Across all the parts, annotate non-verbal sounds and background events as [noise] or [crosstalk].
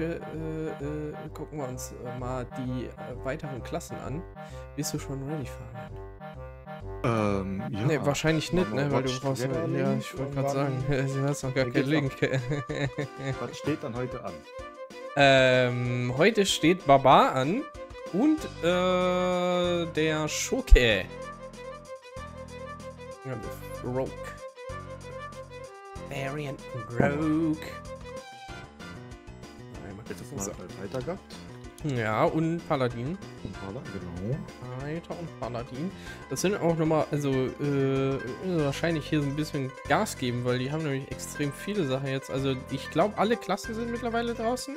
heute äh, äh, gucken wir uns äh, mal die äh, weiteren Klassen an. Bist du schon ready fahren? Ähm, ja. Ne, wahrscheinlich nicht, ne? Weil du brauchst. Ja, ich wollte gerade sagen, [laughs] du hast noch gar keinen Link. was steht dann heute an? Ähm, heute steht Baba an und äh, der Schurke. Ja, Rogue. Variant Rogue. Letztes Mal so. gehabt. Ja, und Paladin. Genau. Und Paladin, genau. Reiter und Paladin. Das sind auch nochmal, also äh, äh, wahrscheinlich hier so ein bisschen Gas geben, weil die haben nämlich extrem viele Sachen jetzt. Also ich glaube, alle Klassen sind mittlerweile draußen.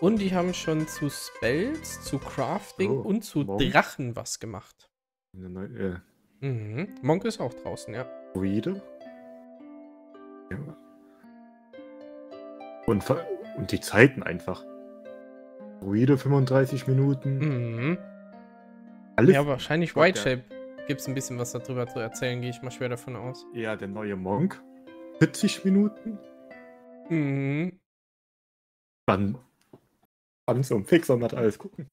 Und die haben schon zu Spells, zu Crafting oh, und zu Monk. Drachen was gemacht. Neue, äh. mhm. Monk ist auch draußen, ja. Druide? Ja. Und und die Zeiten einfach. Druide 35 Minuten. Mhm. Alles ja, wahrscheinlich Whiteshape. Gibt es ein bisschen was darüber zu erzählen, gehe ich mal schwer davon aus. Ja, der neue Monk. 40 Minuten. Mhm. Dann so ein Fix und hat alles gucken.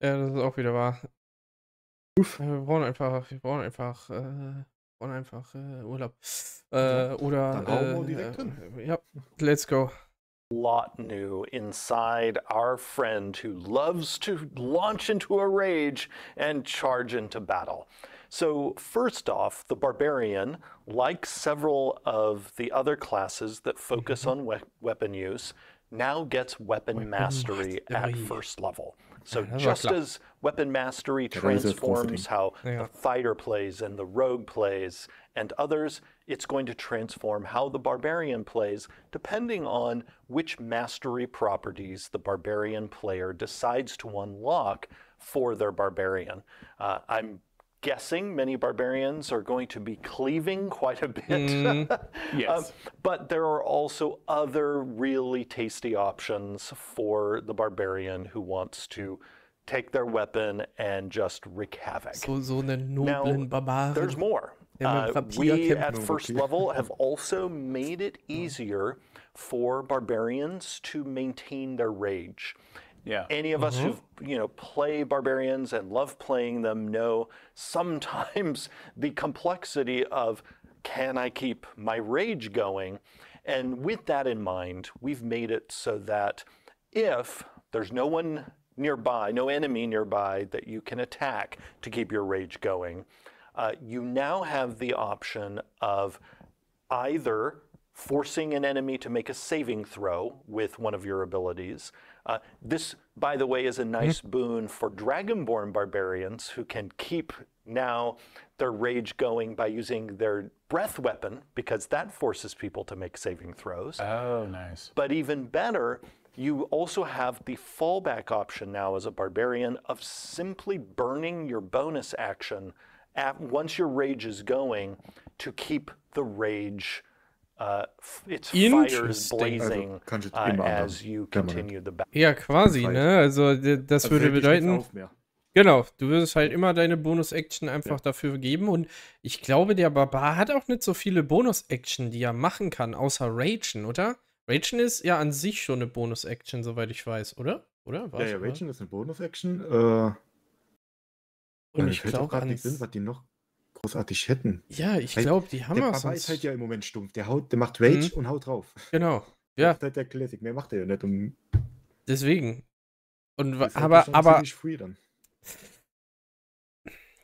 Ja, das ist auch wieder wahr. Uff. Äh, wir brauchen einfach, wir brauchen einfach, äh, wir brauchen einfach äh, Urlaub. Äh, oder. Dann äh, direkt hin. Ja, let's go. lot new inside our friend who loves to launch into a rage and charge into battle. So first off, the barbarian, like several of the other classes that focus mm-hmm. on we weapon use, now gets weapon mastery at first level. So just as weapon mastery transforms how the fighter plays and the rogue plays and others, it's going to transform how the barbarian plays, depending on which mastery properties the barbarian player decides to unlock for their barbarian. Uh, I'm guessing many barbarians are going to be cleaving quite a bit. Mm, [laughs] yes. um, but there are also other really tasty options for the barbarian who wants to take their weapon and just wreak havoc. So, so now, barbarian. There's more. Uh, we at first level have [laughs] also made it oh. easier for barbarians to maintain their rage. Yeah. Any of us mm -hmm. who you know play barbarians and love playing them know sometimes [laughs] the complexity of can I keep my rage going? And with that in mind, we've made it so that if there's no one nearby, no enemy nearby that you can attack to keep your rage going, uh, you now have the option of either forcing an enemy to make a saving throw with one of your abilities. Uh, this, by the way, is a nice mm-hmm. boon for Dragonborn barbarians who can keep now their rage going by using their breath weapon because that forces people to make saving throws. Oh, nice. But even better, you also have the fallback option now as a barbarian of simply burning your bonus action at, once your rage is going, to keep the rage, uh, its fires blazing also, uh, as you continue the battle. Ja, quasi, ne? Also das also würde bedeuten. Genau, du würdest halt immer deine Bonus-Action einfach ja. dafür geben. Und ich glaube, der Barbar hat auch nicht so viele Bonus-Action, die er machen kann, außer Ragen, oder? Ragen ist ja an sich schon eine Bonus-Action, soweit ich weiß, oder? Oder? War's ja, ja, Ragen ist eine Bonus-Action. Äh, und ich glaube, nicht was die noch großartig hätten. Ja, ich glaube, die haben was. Der Papa ist halt ja im Moment stumpf. Der haut, der macht mhm. Rage mhm. und haut drauf. Genau. [laughs] Ja. Das ist halt der Classic. Mehr macht er ja nicht. Um Deswegen. Und das aber, halt aber. Free dann.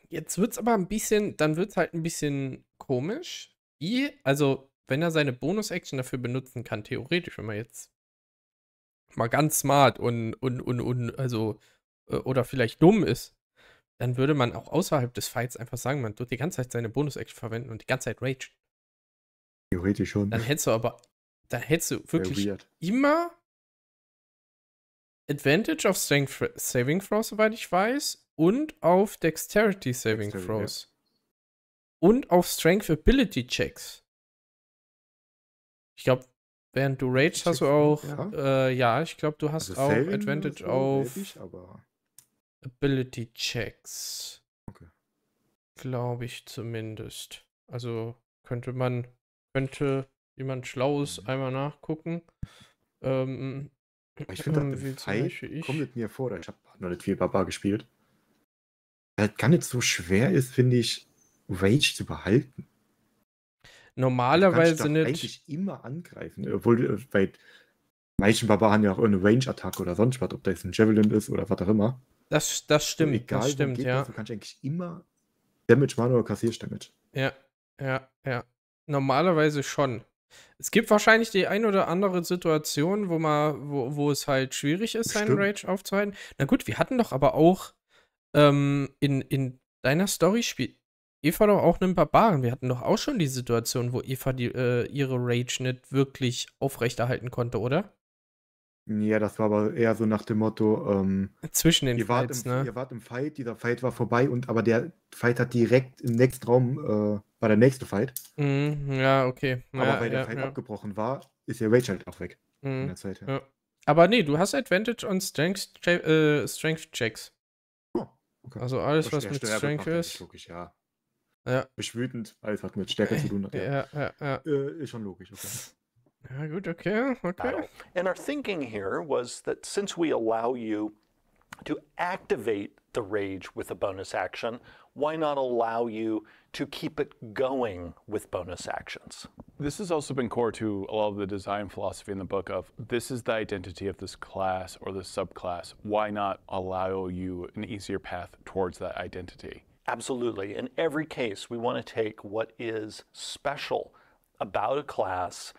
Jetzt wird's aber ein bisschen, dann wird's halt ein bisschen komisch. Wie, also, wenn er seine Bonus-Action dafür benutzen kann, theoretisch, wenn man jetzt mal ganz smart und, und, und, und also, äh, oder vielleicht dumm ist, dann würde man auch außerhalb des Fights einfach sagen, man tut die ganze Zeit seine Bonus-Action verwenden und die ganze Zeit Rage. Theoretisch schon. Dann hättest du aber, dann hättest du wirklich immer Advantage auf Strength Saving Throws, soweit ich weiß, und auf Dexterity Saving Dexterity, Throws. Ja. Und auf Strength Ability Checks. Ich glaube, während du Rage hast du auch, ja, äh, ja ich glaube, du hast also auch Advantage auf. Ich, aber Ability Checks. Okay. Glaube ich zumindest. Also könnte man, könnte jemand Schlaues mhm. einmal nachgucken. Ähm, ich finde, ähm, das High kommt mir vor. Ich habe halt noch nicht viel Baba gespielt. Weil es gar nicht so schwer ist, finde ich, Rage zu behalten. Also Normalerweise nicht. eigentlich immer angreifen, obwohl bei manchen Barbaren ja auch irgendeine Range-Attacke oder sonst was, ob das ein Javelin ist oder was auch immer. Das, das also stimmt, egal, das stimmt, geht, ja. kannst du eigentlich immer Damage machen oder kassierst Damage. Ja, ja, ja. Normalerweise schon. Es gibt wahrscheinlich die ein oder andere Situation, wo man, wo, wo es halt schwierig ist, seinen Stimmt. Rage aufzuhalten. Na gut, wir hatten doch aber auch ähm, in, in deiner Story spielt Eva doch auch einen Barbaren. Wir hatten doch auch schon die Situation, wo Eva die, äh, ihre Rage nicht wirklich aufrechterhalten konnte, oder? Ja, das war aber eher so nach dem Motto, ähm, zwischen den ihr Fights, im, ne? Ihr wart im Fight, dieser Fight war vorbei und aber der Fight hat direkt im nächsten Raum äh, war der nächste Fight. Mm, ja, okay. aber ja, weil der ja, Fight ja. abgebrochen war, ist der Rage halt auch weg mm, in mhm, der Zeit. Aber nee, du hast Advantage und Strength, äh, Strength Checks. Oh, okay. Also alles, was mit Strength ist. Logisch, ja. ja. Beschwütend, alles hat mit Stärke zu tun hat. [laughs] Ja, ja, ja. Äh, ist schon logisch, okay. [laughs] good, okay, okay. And our thinking here was that since we allow you to activate the rage with a bonus action, why not allow you to keep it going with bonus actions? This has also been core to a lot of the design philosophy in the book of this is the identity of this class or this subclass. Why not allow you an easier path towards that identity? Absolutely. In every case, we want to take what is special about a class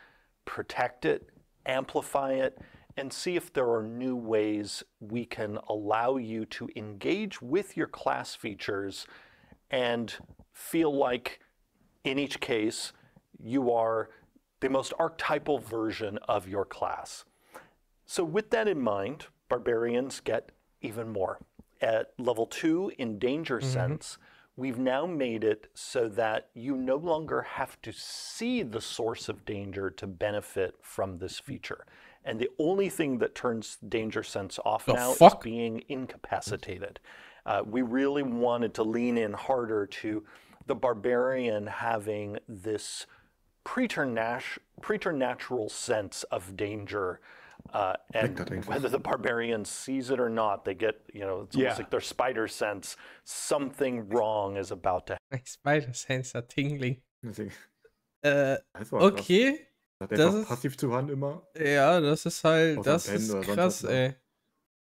protect it, amplify it, and see if there are new ways we can allow you to engage with your class features and feel like, in each case, you are the most archetypal version of your class. So with that in mind, barbarians get even more. At level two, in danger mm -hmm. sense, we've now made it so that you no longer have to see the source of danger to benefit from this feature. And the only thing that turns danger sense off the now fuck? is being incapacitated. Uh, we really wanted to lean in harder to the barbarian having this preternatural sense of danger Uh, and whether the barbarian sees it or not, they get, you know, it's almost like their spider sense. Something wrong is about to happen. Spider sense are tingling. Äh, okay. das ist, passiv zu Hand immer. Ja, das ist halt, Auf das ist krass, ne? ey.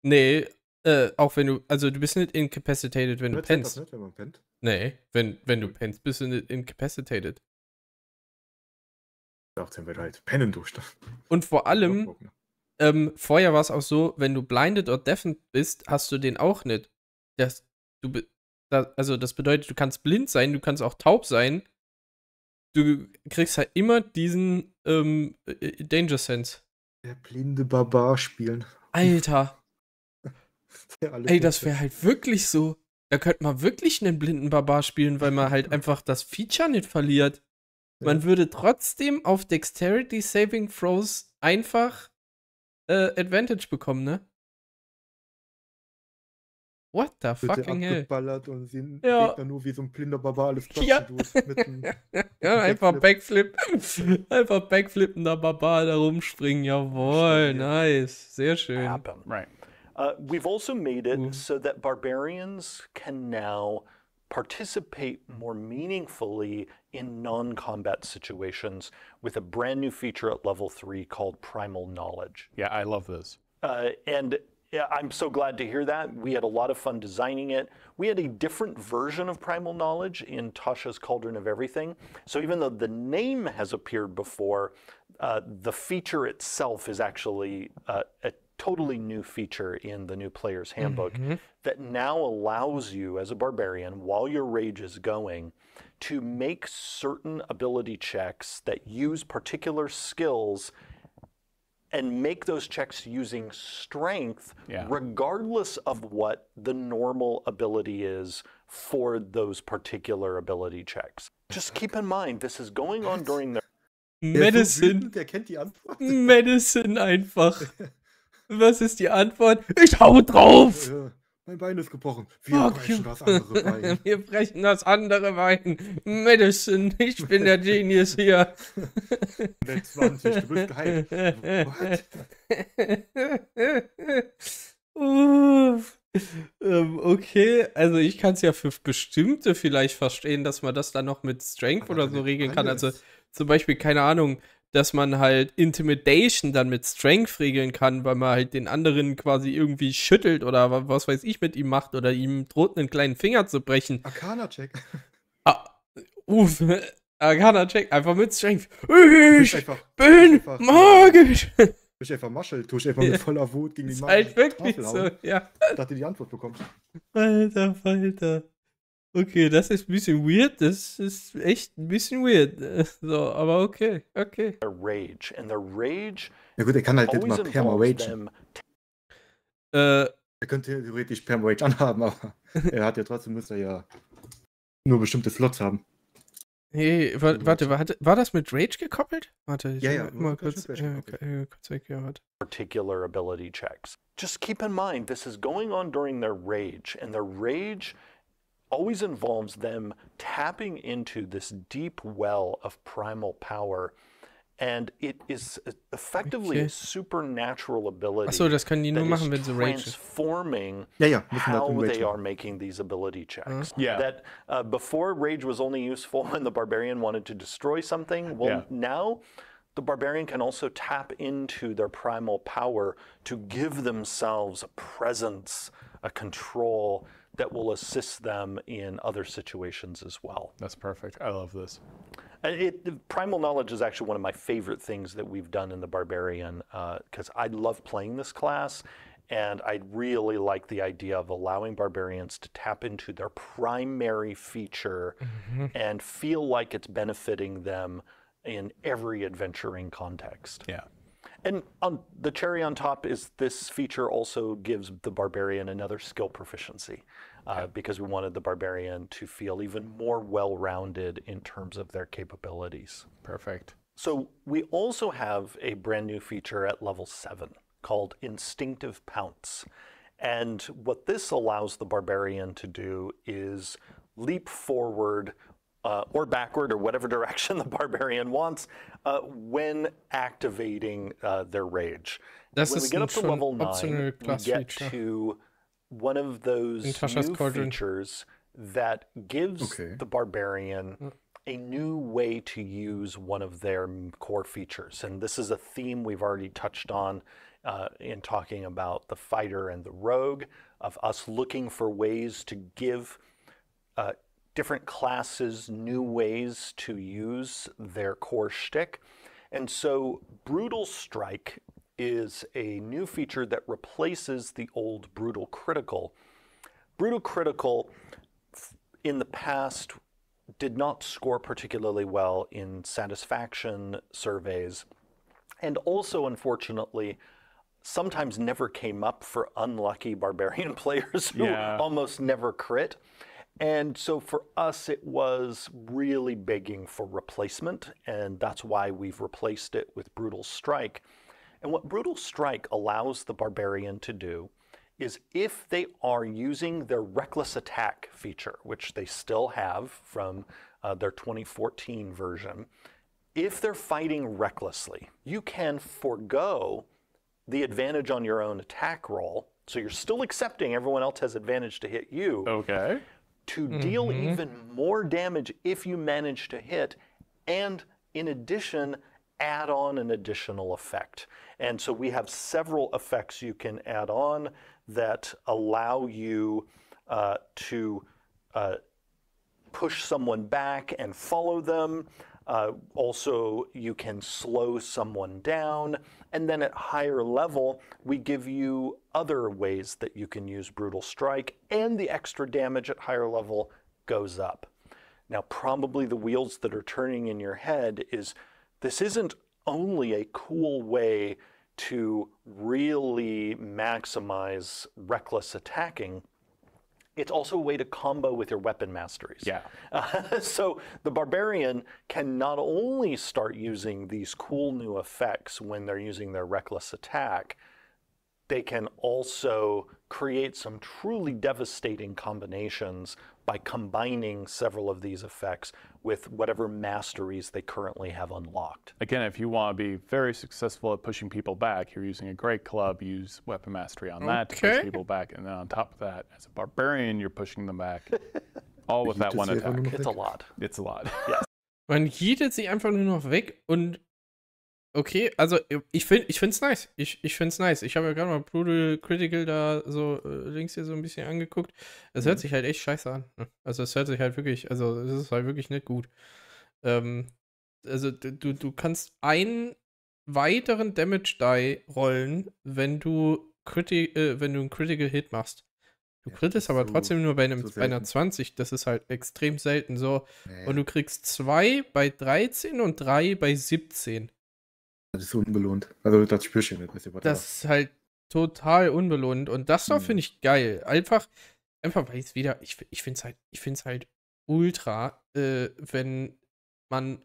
Nee, äh, auch wenn du, also du bist nicht incapacitated, wenn du, du pennst. Nicht, wenn man pennt? Nee, wenn, wenn du pennst, bist du nicht incapacitated. Auch dann wird halt pennen durch. Und vor allem, ne? Ähm, vorher war es auch so, wenn du blinded oder deafened bist, hast du den auch nicht. Das, du, das, also das bedeutet, du kannst blind sein, du kannst auch taub sein. Du kriegst halt immer diesen ähm, äh, äh, Danger Sense. Der blinde Barbar spielen. Alter. [laughs] Ey, das wäre halt wirklich so. Da könnte man wirklich einen blinden Barbar spielen, weil man halt einfach das Feature nicht verliert. Man ja. würde trotzdem auf Dexterity Saving Throws einfach äh, Advantage bekommen, ne? What the Wird fucking hell? abgeballert und sehen ja. Gegner nur wie so ein blinder Barbar alles [laughs] ja. [laughs] ja, einfach Backflip. Backflip. [laughs] einfach backflippender Barbar da rumspringen. Jawohl, nice. Sehr schön. Right. Uh, we've also made it so that barbarians can now participate more meaningfully in non-combat situations with a brand new feature at level three called Primal Knowledge. Yeah, I love this. Uh, and yeah, I'm so glad to hear that. We had a lot of fun designing it. We had a different version of Primal Knowledge in Tasha's Cauldron of Everything. So even though the name has appeared before, uh, the feature itself is actually uh, a totally new feature in the new player's handbook mm-hmm. that now allows you as a barbarian while your rage is going to make certain ability checks that use particular skills and make those checks using strength yeah. regardless of what the normal ability is for those particular ability checks just keep in mind this is going on during the Medicine. Medicine einfach. [laughs] Was ist die Antwort? Ich hau drauf! Ja, mein Bein ist gebrochen. Wir oh, brechen das andere [laughs] Bein. Wir brechen das andere Bein. Medicine, ich bin der Genius hier. Level [laughs] 20, du bist geheim. What? Ähm, okay, also ich kann es ja für bestimmte vielleicht verstehen, dass man das dann noch mit Strength Aber oder so regeln alles. kann. Also zum Beispiel, keine Ahnung, dass man halt Intimidation dann mit Strength regeln kann, weil man halt den anderen quasi irgendwie schüttelt oder was weiß ich mit ihm macht oder ihm droht, einen kleinen Finger zu brechen. Arcana-Check. Ah, uff. [laughs] Arcana-Check, einfach mit Strength. Ich einfach, bin einfach, magisch. bist einfach Maschel, bist einfach mit voller Wut gegen die Maschel. Halt wirklich so, ja. Ich dachte, die Antwort bekommst. Alter, Alter. Okay, das ist ein bisschen weird. Das ist echt ein bisschen weird. [laughs] So, aber okay, okay. ja gut, er kann halt nicht mal Perma-Rage. Äh, er könnte theoretisch Perma-Rage anhaben, aber [laughs] er hat ja trotzdem, muss er ja nur bestimmte Slots haben. Hey, wa warte, war, war das mit Rage gekoppelt? Warte, ich ja, ja, mal kurz, ja, äh, äh, kurz weg, ja, warte. Particular ability checks. Just keep in mind, this is going on during their rage, and their rage always involves them tapping into this deep well of primal power. And it is effectively okay. a supernatural ability. Achso, das können machen, wenn sie Transforming how they are making these ability checks. Uh, yeah. That uh, before rage was only useful [laughs] when the barbarian wanted to destroy something. Well, yeah. now the barbarian can also tap into their primal power to give themselves a presence, a control, that will assist them in other situations as well. That's perfect. I love this. Uh, it, primal knowledge is actually one of my favorite things that we've done in the barbarian because uh, I love playing this class, and I really like the idea of allowing barbarians to tap into their primary feature mm-hmm. and feel like it's benefiting them in every adventuring context. Yeah, and on the cherry on top is this feature also gives the barbarian another skill proficiency uh, okay. uh, because we wanted the barbarian to feel even more well-rounded in terms of their capabilities. Perfect. So we also have a brand new feature at level seven called instinctive pounce. And what this allows the barbarian to do is leap forward uh, or backward or whatever [laughs] direction the barbarian wants uh, when activating uh, their rage. when we get up to level 9, we get feature. to one of those new features that gives okay. the barbarian mm. a new way to use one of their core features. And this is a theme we've already touched on uh, in talking about the fighter and the rogue, of us looking for ways to give uh, different classes new ways to use their core shtick. And so Brutal Strike is a new feature that replaces the old Brutal Critical. Brutal Critical in the past did not score particularly well in satisfaction surveys, and also, unfortunately, sometimes never came up for unlucky barbarian [laughs] players who yeah. almost never crit. And so for us, it was really begging for replacement, and that's why we've replaced it with Brutal Strike. And what Brutal Strike allows the barbarian to do is if they are using their Reckless Attack feature, which they still have from uh, their 2014 version, if they're fighting recklessly, you can forego the advantage on your own attack roll. So you're still accepting everyone else has advantage to hit you. Okay to mm-hmm. deal even more damage if you manage to hit, and in addition, add on an additional effect. And so we have several effects you can add on that allow you uh, to uh, push someone back and follow them. Uh, also, you can slow someone down. And then at higher level, we give you other ways that you can use Brutal Strike, and the extra damage at higher level goes up. Now, probably the wheels that are turning in your head is this isn't only a cool way to really maximize reckless attacking it's also a way to combo with your weapon masteries. Yeah. Uh, [laughs] so the barbarian can not only start using these cool new effects when they're using their reckless attack, they can also create some truly devastating combinations by combining several of these effects with whatever masteries they currently have unlocked. Again, if you want to be very successful at pushing people back, you're using a great club, use weapon mastery on okay. that to push people back, and then on top of that, as a barbarian, you're pushing them back. [laughs] All with that one attack. It's a lot. It's a lot. yes. Man heatet sie einfach nur noch weg und Okay, also äh, ich finde ich nice. Ich, ich find's nice. Ich habe ja gerade mal Brutal Critical da so äh, links hier so ein bisschen angeguckt. Es mhm. hört sich halt echt scheiße an. Ne? Also es hört sich halt wirklich, also es ist halt wirklich nicht gut. Ähm, also du, du kannst einen weiteren Damage Die rollen, wenn du Criti äh, wenn du einen Critical Hit machst. Du ja, krittest aber so, trotzdem nur bei, einem, so bei einer 20, das ist halt extrem selten so. Ja, ja. Und du kriegst zwei bei 13 und drei bei 17. Das ist unbelohnt. Also das spürst du nicht. Das ist, das ist halt total unbelohnt. Und das war, mhm. finde ich, geil. Einfach, einfach weil es wieder, ich, ich finde es halt, ich finde halt ultra, äh, wenn man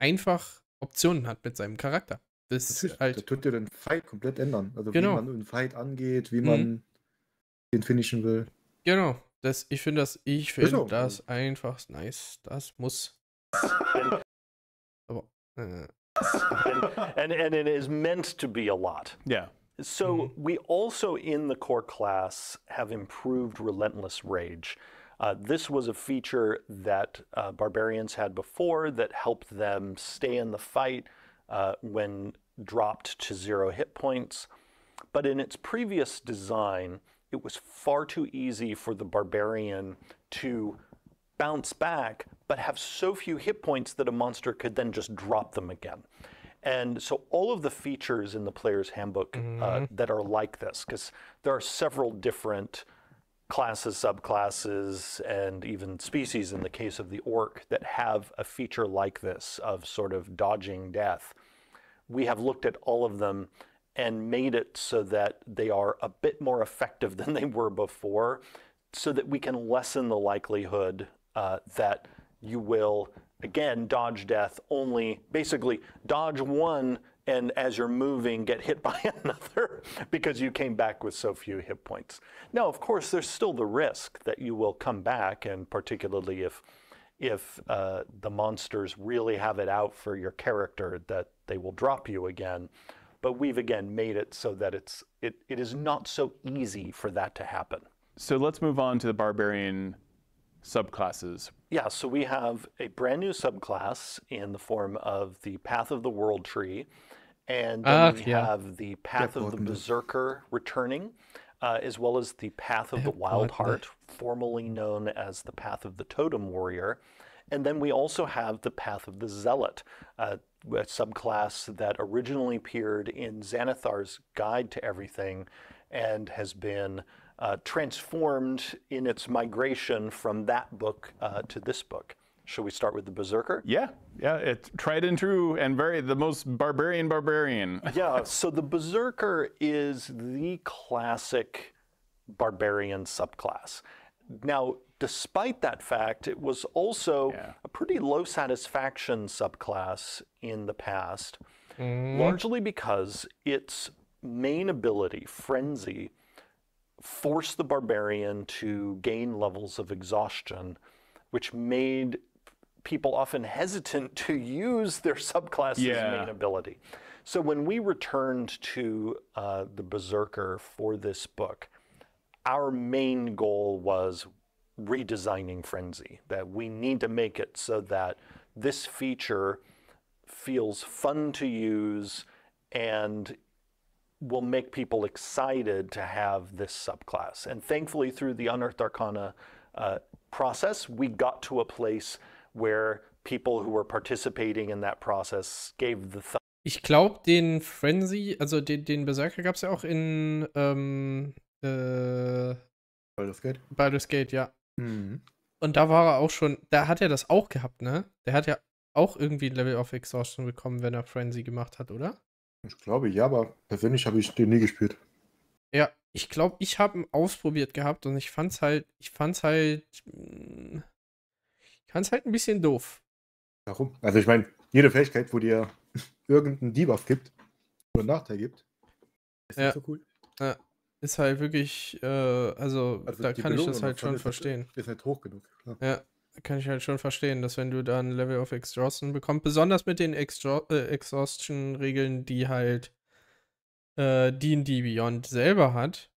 einfach Optionen hat mit seinem Charakter. Das, das ist halt. Das tut dir den Fight komplett ändern. Also genau. wie man den Fight angeht, wie man mhm. den finishen will. Genau. Das, ich finde das, ich finde das einfach nice. Das muss. [laughs] Aber, äh, and, and, and it is meant to be a lot. Yeah. So mm -hmm. we also in the core class have improved relentless rage. Uh, this was a feature that uh, barbarians had before that helped them stay in the fight uh, when dropped to zero hit points. But in its previous design, it was far too easy for the barbarian to bounce back, but have so few hit points that a monster could then just drop them again. And so all of the features in the player's handbook uh, mm-hmm. uh, that are like this, because there are several different classes, subclasses, and even species in the case of the orc that have a feature like this of sort of dodging death. We have looked at all of them and made it so that they are a bit more effective [laughs] than they were before, so that we can lessen the likelihood uh, that you will, again, dodge death only, basically dodge one and as you're moving, get hit [laughs] by another because you came back with so few hit points. Now, of course, there's still the risk that you will come back, and particularly if if uh, the monsters really have it out for your character, that they will drop you again. But we've again made it so that it's it, it is not so easy for that to happen. So let's move on to the barbarian subclasses? Yeah, so we have a brand new subclass in the form of the Path of the World Tree, and uh, we yeah. have the Path of the Berserker returning, uh, as well as the Path of the Wild Heart, formerly known as the Path of the Totem Warrior. And then we also have the Path of the Zealot, uh, a subclass that originally appeared in Xanathar's Guide to Everything and has been uh, transformed in its migration from that book uh, to this book. Should we start with the Berserker? Yeah, yeah, it's tried and true and very the most barbarian barbarian. [laughs] yeah, so the Berserker is the classic barbarian subclass. Now, despite that fact, it was also yeah. a pretty low satisfaction subclass in the past, mm. largely because its main ability, Frenzy, forced the barbarian to gain levels of exhaustion, which made people often hesitant to use their subclass's yeah. main ability. So when we returned to uh, the Berserker for this book, our main goal was redesigning Frenzy, that we need to make it so that this feature feels fun to use and will make people excited to have this subclass. And thankfully, through the Unearthed Arcana uh, process, we got to a place where people who were participating in that process gave the th Ich glaube, den Frenzy, also den, den Berserker gab es ja auch in ähm, äh, Baldur's Gate. Baldur's Gate, ja. Mhm. Und da war er auch schon, da hat er das auch gehabt, ne? Der hat ja auch irgendwie ein Level of Exhaustion bekommen, wenn er Frenzy gemacht hat, oder? Ich glaube ja, aber persönlich habe ich den nie gespielt. Ja, ich glaube, ich habe ihn ausprobiert gehabt und ich fand's halt, ich fand's halt, hm, ich fand's halt ein bisschen doof. Warum? Also ich meine, jede Fähigkeit, wo dir [laughs] irgendeinen Debuff gibt oder einen Nachteil gibt, ist ja. nicht so cool. Ja. Ist halt wirklich, äh, also, also, da kann ich das halt schon verstehen. Ist halt hoch genug. Klar. Ja kann ich halt schon verstehen, dass wenn du da ein Level of Exhaustion bekommst, besonders mit den äh, Exhaustion-Regeln, die halt äh, D&D Beyond selber hat.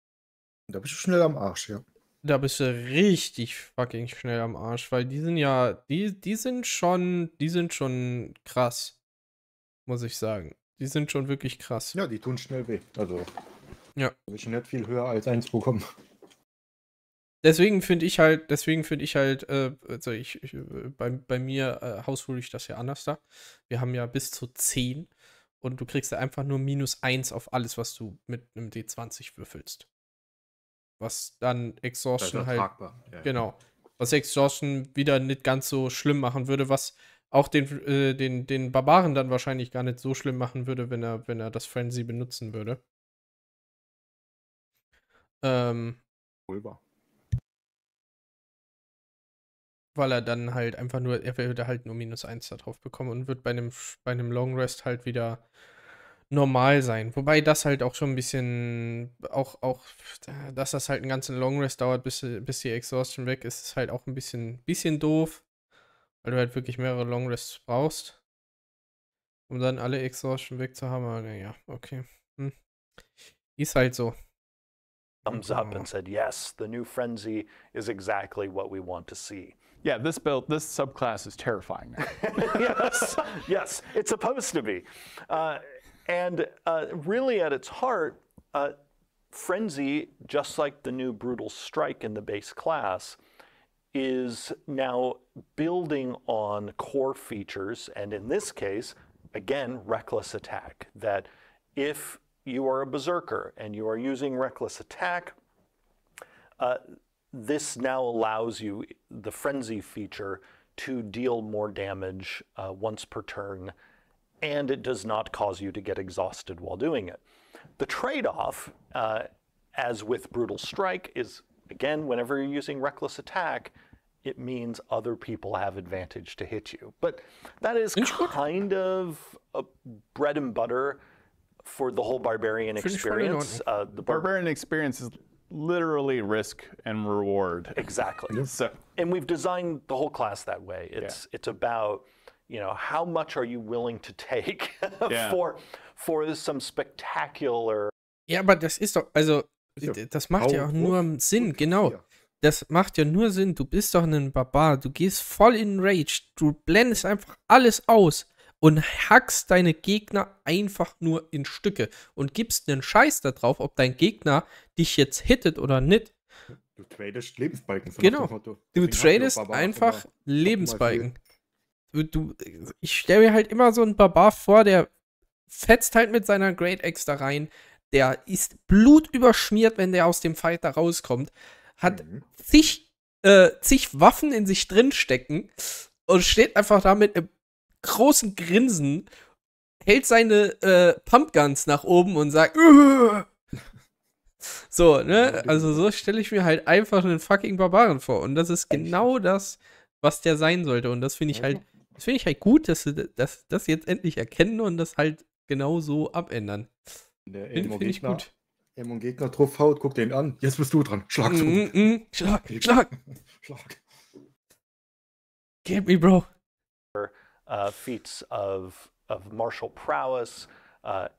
Da bist du schnell am Arsch, ja. Da bist du richtig fucking schnell am Arsch, weil die sind ja, die, die sind schon, die sind schon krass, muss ich sagen. Die sind schon wirklich krass. Ja, die tun schnell weh. Also, ja. habe ich nicht viel höher als eins bekommen deswegen finde ich halt, deswegen finde ich halt, äh, also ich, ich äh, bei, bei mir äh, haushole ich das ja anders da. Wir haben ja bis zu 10 und du kriegst ja einfach nur minus 1 auf alles, was du mit einem D20 würfelst. Was dann Exhaustion halt. Ja, genau. Was Exhaustion wieder nicht ganz so schlimm machen würde, was auch den, äh, den, den Barbaren dann wahrscheinlich gar nicht so schlimm machen würde, wenn er, wenn er das Frenzy benutzen würde. Ähm. Rüber weil er dann halt einfach nur, er würde halt nur minus 1 da drauf bekommen und wird bei einem, bei einem Long Rest halt wieder normal sein. Wobei das halt auch schon ein bisschen, auch, auch, dass das halt einen ganzen Long Rest dauert, bis, bis die Exhaustion weg ist, ist halt auch ein bisschen, bisschen doof, weil du halt wirklich mehrere Long Rests brauchst, um dann alle Exhaustion weg zu haben. Aber naja, okay. Hm. Ist halt so. Thumbs up and said, yes, the new frenzy is exactly what we want to see. yeah, this build, this subclass is terrifying [laughs] yes, yes, it's supposed to be. Uh, and uh, really at its heart, uh, Frenzy, just like the new Brutal Strike in the base class, is now building on core features, and in this case, again, reckless attack. That if you are a berserker and you are using reckless attack, uh, this now allows you the frenzy feature to deal more damage uh, once per turn, and it does not cause you to get exhausted while doing it. The trade-off, uh, as with Brutal Strike, is again, whenever you're using Reckless Attack, it means other people have advantage to hit you. But that is kind of bread and butter for the whole barbarian experience. Uh, the bar barbarian experience is literally risk and reward. Exactly. [laughs] so, and we've designed the whole class that way. It's yeah. it's about you know how much are you willing to take [laughs] yeah. for for some spectacular. Ja, aber das ist doch also das macht ja auch nur Sinn, genau. Das macht ja nur Sinn. Du bist doch ein Barbar. Du gehst voll in Rage. Du blendest einfach alles aus. und hackst deine Gegner einfach nur in Stücke und gibst einen Scheiß darauf, ob dein Gegner dich jetzt hittet oder nicht. Du tradest Lebensbalken. Genau. Du Deswegen tradest einfach Lebensbalken. du, ich stelle mir halt immer so einen Barbar vor, der fetzt halt mit seiner Great Axe da rein. Der ist blutüberschmiert, wenn der aus dem Fight da rauskommt. Hat mhm. zig, äh, zig Waffen in sich drin stecken und steht einfach da mit einem großen Grinsen, hält seine äh, Pumpguns nach oben und sagt, Ugh! so, ne? Also so stelle ich mir halt einfach einen fucking Barbaren vor. Und das ist genau das, was der sein sollte. Und das finde ich halt, das finde ich halt gut, dass sie das, das jetzt endlich erkennen und das halt genau so abändern. Der ne, Finde find ich gut. Wenn man Gegner drauf haut, guck den an. Jetzt bist du dran. Schlag, mm, mm, schlag, [laughs] schlag. Schlag. Get me, Bro. Uh, feats of, of martial prowess, uh,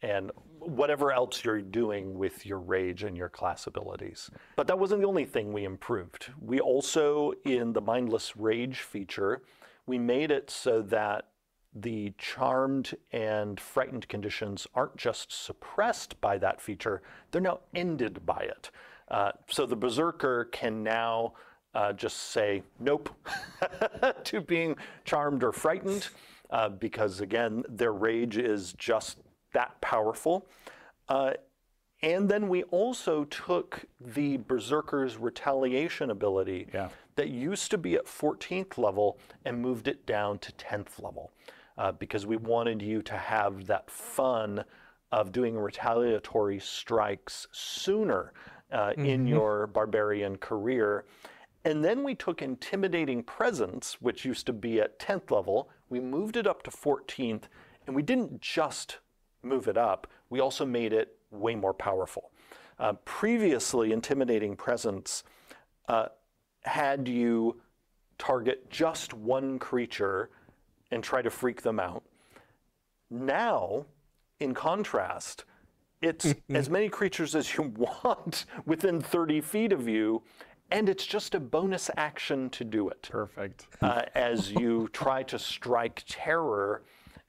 and whatever else you're doing with your rage and your class abilities. But that wasn't the only thing we improved. We also, in the Mindless Rage feature, we made it so that the charmed and frightened conditions aren't just suppressed by that feature, they're now ended by it. Uh, so the Berserker can now uh, just say nope [laughs] to being charmed or frightened, uh, because again, their rage is just that powerful. Uh, and then we also took the Berserker's retaliation ability yeah. that used to be at 14th level and moved it down to 10th level uh, because we wanted you to have that fun of doing retaliatory strikes sooner uh, mm-hmm. in your barbarian career. And then we took intimidating presence, which used to be at 10th level, we moved it up to 14th, and we didn't just move it up, we also made it way more powerful. Uh, previously, intimidating presence uh, had you target just one creature and try to freak them out. Now, in contrast, it's [laughs] as many creatures as you [laughs] want within 30 feet of you, and it's just a bonus action to do it. Perfect. Uh, as you try to strike terror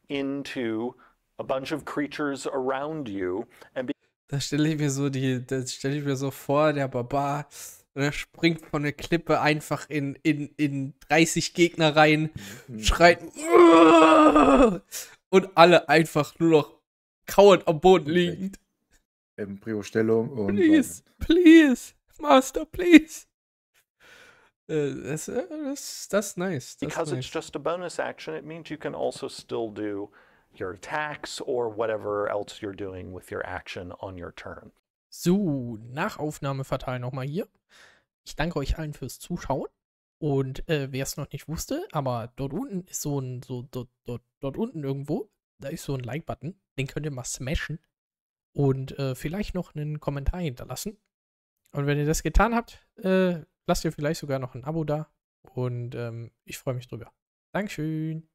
into a bunch of creatures around you. And da stelle ich mir so die, das stelle ich mir so vor, der Barbar der springt von der Klippe einfach in, in, in 30 Gegner rein, mhm. schreit und alle einfach nur noch kauernd am Boden liegend. Embryo-Stellung ähm, und. Please, please, Master, please that's, äh, that's, äh, that's nice. That's because nice. it's just a bonus action, it means you can also still do your attacks or whatever else you're doing with your action on your turn. So, nach Aufnahme verteilen nochmal hier. Ich danke euch allen fürs Zuschauen. Und äh, wer es noch nicht wusste, aber dort unten ist so ein, so dort, dort, dort unten irgendwo, da ist so ein Like-Button. Den könnt ihr mal smashen und äh, vielleicht noch einen Kommentar hinterlassen. Und wenn ihr das getan habt, äh, Lasst ihr vielleicht sogar noch ein Abo da und ähm, ich freue mich drüber. Dankeschön.